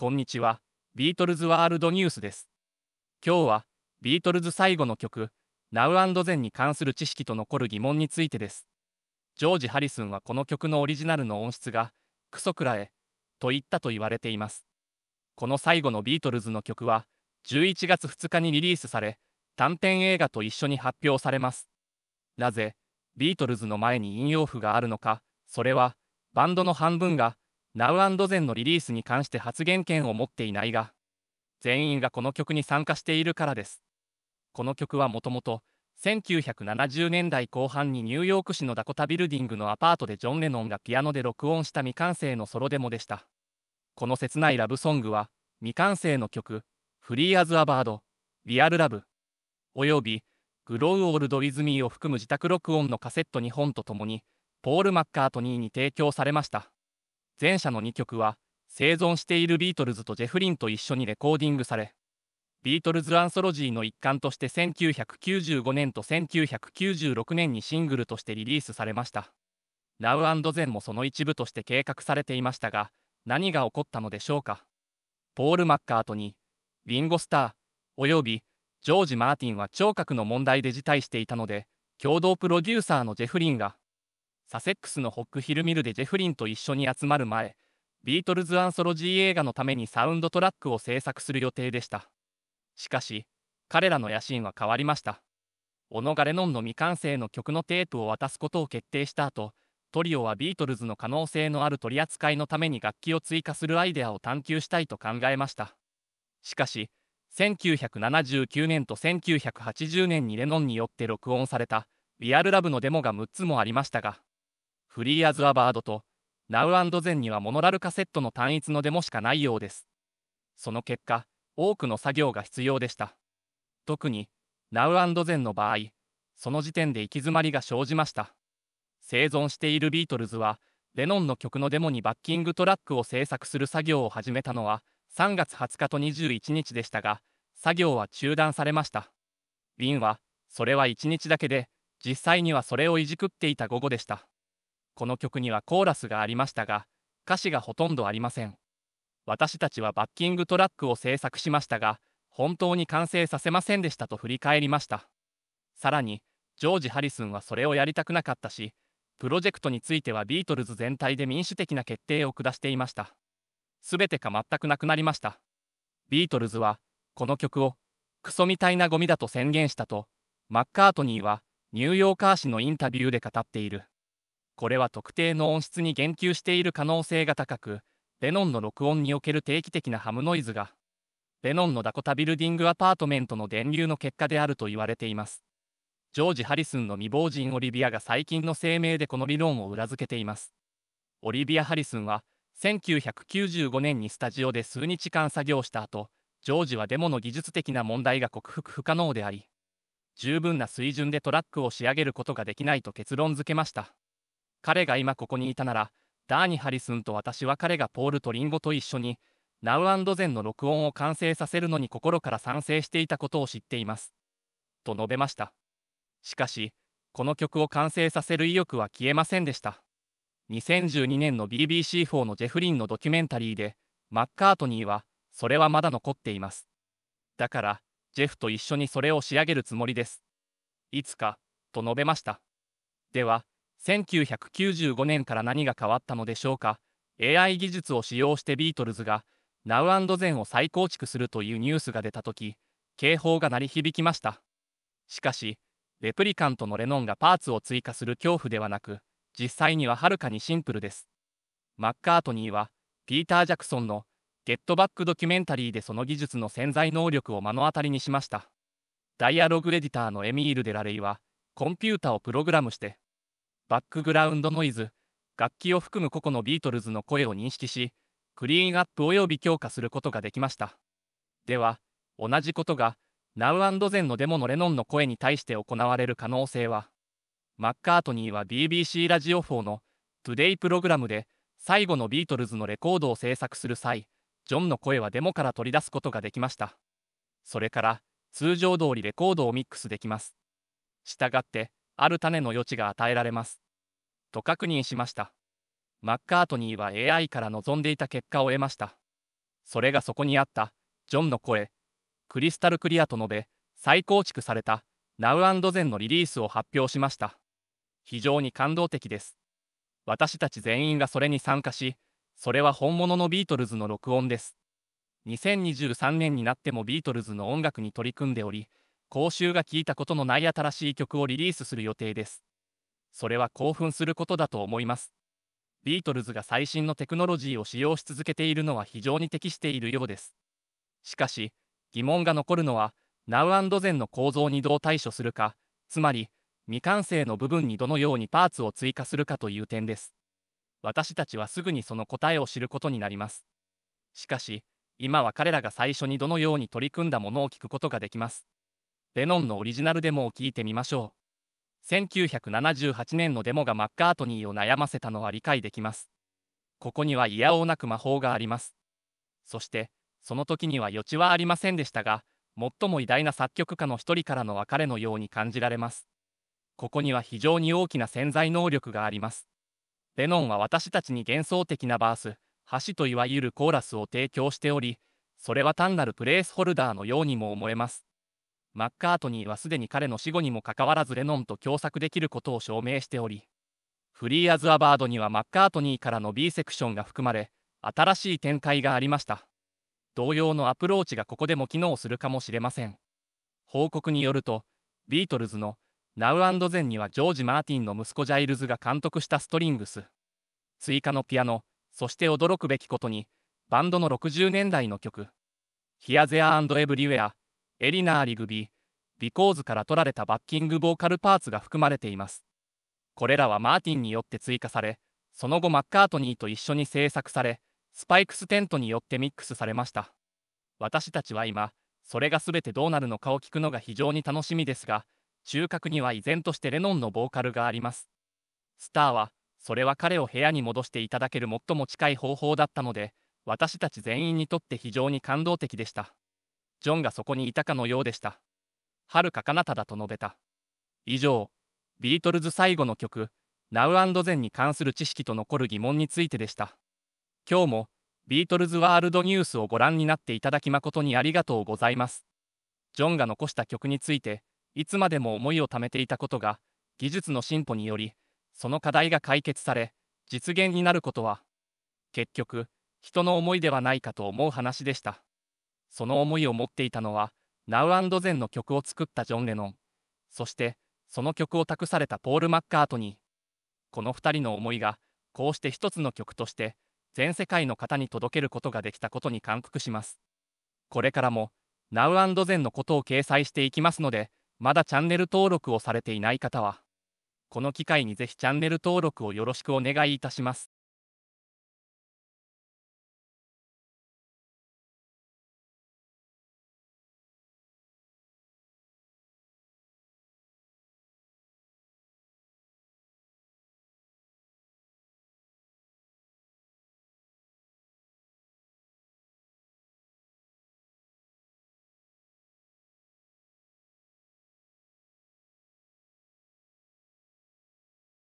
こんにちは、ビートルズワールドニュースです。今日は、ビートルズ最後の曲、Now Then に関する知識と残る疑問についてです。ジョージ・ハリスンはこの曲のオリジナルの音質が、クソくらえ、と言ったと言われています。この最後のビートルズの曲は、11月2日にリリースされ、短編映画と一緒に発表されます。なぜ、ビートルズの前に引用符があるのか、それは、バンドの半分が、Now&Zen のリリースに関して発言権を持っていないが、全員がこの曲に参加しているからです。この曲はもともと、1970年代後半にニューヨーク市のダコタビルディングのアパートでジョン・レノンがピアノで録音した未完成のソロデモでした。この切ないラブソングは、未完成の曲、フリー・アズ・ア・バード、リアル・ラブ、および、グロウ・オールド・ウィズ・ミーを含む自宅録音のカセット2本とともに、ポール・マッカートニーに提供されました。前者の2曲は生存しているビートルズとジェフリンと一緒にレコーディングされビートルズ・アンソロジーの一環として1995年と1996年にシングルとしてリリースされました。Now and Zen もその一部として計画されていましたが、何が起こったのでしょうか。ポール・マッカートニー、リンゴ・スター、およびジョージ・マーティンは聴覚の問題で辞退していたので、共同プロデューサーのジェフリンが、サセックスのホックヒルミルでジェフリンと一緒に集まる前、ビートルズアンソロジー映画のためにサウンドトラックを制作する予定でした。しかし、彼らの野心は変わりました。オノガレノンの未完成の曲のテープを渡すことを決定した後、トリオはビートルズの可能性のある取り扱いのために楽器を追加するアイデアを探求したいと考えました。しかし、1979年と1980年にレノンによって録音された「リアルラブのデモが6つもありましたがフリーアズアバードとンドゼンにはモノラルカセットの単一のデモしかないようです。その結果、多くの作業が必要でした。特にンドゼンの場合、その時点で行き詰まりが生じました。生存しているビートルズは、レノンの曲のデモにバッキングトラックを制作する作業を始めたのは3月20日と21日でしたが、作業は中断されました。リンは、それは1日だけで、実際にはそれをいじくっていた午後でした。この曲にはコーラスがありましたが、歌詞がほとんどありません。私たちはバッキングトラックを制作しましたが、本当に完成させませんでしたと振り返りました。さらに、ジョージ・ハリスンはそれをやりたくなかったし、プロジェクトについてはビートルズ全体で民主的な決定を下していました。すべてか全くなくなりました。ビートルズは、この曲を、クソみたいなゴミだと宣言したと、マッカートニーは、ニューヨーカー市のインタビューで語っている。これは特定の音質に言及している可能性が高く、レノンの録音における定期的なハムノイズが、レノンのダコタビルディングアパートメントの電流の結果であると言われています。ジョージ・ハリスンの未亡人オリビアが最近の声明でこの理論を裏付けています。オリビア・ハリスンは、1995年にスタジオで数日間作業した後、ジョージはデモの技術的な問題が克服不可能であり、十分な水準でトラックを仕上げることができないと結論付けました。彼が今ここにいたなら、ダーニ・ハリスンと私は彼がポールとリンゴと一緒に、ナウアンドゼンの録音を完成させるのに心から賛成していたことを知っています。と述べました。しかし、この曲を完成させる意欲は消えませんでした。2012年の BBC4 のジェフリンのドキュメンタリーで、マッカートニーは、それはまだ残っています。だから、ジェフと一緒にそれを仕上げるつもりです。いつか、と述べました。では、1995年から何が変わったのでしょうか AI 技術を使用してビートルズが Now Zen を再構築するというニュースが出た時警報が鳴り響きましたしかしレプリカントのレノンがパーツを追加する恐怖ではなく実際にははるかにシンプルですマッカートニーはピーター・ジャクソンの「ゲットバックドキュメンタリー」でその技術の潜在能力を目の当たりにしましたダイアログエディターのエミール・デラレイはコンピュータをプログラムしてバックグラウンドノイズ、楽器を含む個々のビートルズの声を認識し、クリーンアップ及び強化することができました。では、同じことが、Now Zen のデモのレノンの声に対して行われる可能性は、マッカートニーは BBC ラジオ4の Today プログラムで、最後のビートルズのレコードを制作する際、ジョンの声はデモから取り出すことができました。それから、通常通りレコードをミックスできます。したがって、ある種の余地が与えられます。と確認しました。マッカートニーは AI から望んでいた結果を得ました。それがそこにあった、ジョンの声、クリスタルクリアと述べ、再構築された、Now Zen のリリースを発表しました。非常に感動的です。私たち全員がそれに参加し、それは本物のビートルズの録音です。2023年になってもビートルズの音楽に取り組んでおり、公衆が聴いたことのない新しい曲をリリースする予定です。それは興奮することだと思います。ビートルズが最新のテクノロジーを使用し続けているのは非常に適しているようです。しかし、疑問が残るのは、Now Zen の構造にどう対処するか、つまり、未完成の部分にどのようにパーツを追加するかという点です。私たちはすぐにその答えを知ることになります。しかし、今は彼らが最初にどのように取り組んだものを聞くことができます。レノンのオリジナルデモを聞いてみましょう。1978年のデモがマッカートニーを悩ませたのは理解できます。ここには嫌おうなく魔法があります。そして、その時には余地はありませんでしたが、最も偉大な作曲家の一人からの別れのように感じられます。ここには非常に大きな潜在能力があります。レノンは私たちに幻想的なバース、橋といわゆるコーラスを提供しており、それは単なるプレースホルダーのようにも思えます。マッカートニーはすでに彼の死後にもかかわらずレノンと共作できることを証明しており、フリー・アズ・アバードにはマッカートニーからの B セクションが含まれ、新しい展開がありました。同様のアプローチがここでも機能するかもしれません。報告によると、ビートルズの Now Then にはジョージ・マーティンの息子ジャイルズが監督したストリングス、追加のピアノ、そして驚くべきことに、バンドの60年代の曲、Here There and Everywhere エリナーリグビー、ビコーズから取られたバッキングボーカルパーツが含まれています。これらはマーティンによって追加され、その後マッカートニーと一緒に制作され、スパイクステントによってミックスされました。私たちは今、それが全てどうなるのかを聞くのが非常に楽しみですが、中核には依然としてレノンのボーカルがあります。スターは、それは彼を部屋に戻していただける最も近い方法だったので、私たち全員にとって非常に感動的でした。ジョンがそこにいたかのようでした。はるか彼方だと述べた。以上、ビートルズ最後の曲、Now and Then に関する知識と残る疑問についてでした。今日も、ビートルズワールドニュースをご覧になっていただき誠にありがとうございます。ジョンが残した曲について、いつまでも思いを貯めていたことが、技術の進歩により、その課題が解決され、実現になることは、結局、人の思いではないかと思う話でした。その思いを持っていたのは、Now Zen の曲を作ったジョン・レノン、そして、その曲を託されたポール・マッカートニー。この2人の思いが、こうして一つの曲として、全世界の方に届けることができたことに感服します。これからも、Now Zen のことを掲載していきますので、まだチャンネル登録をされていない方は、この機会にぜひチャンネル登録をよろしくお願いいたします。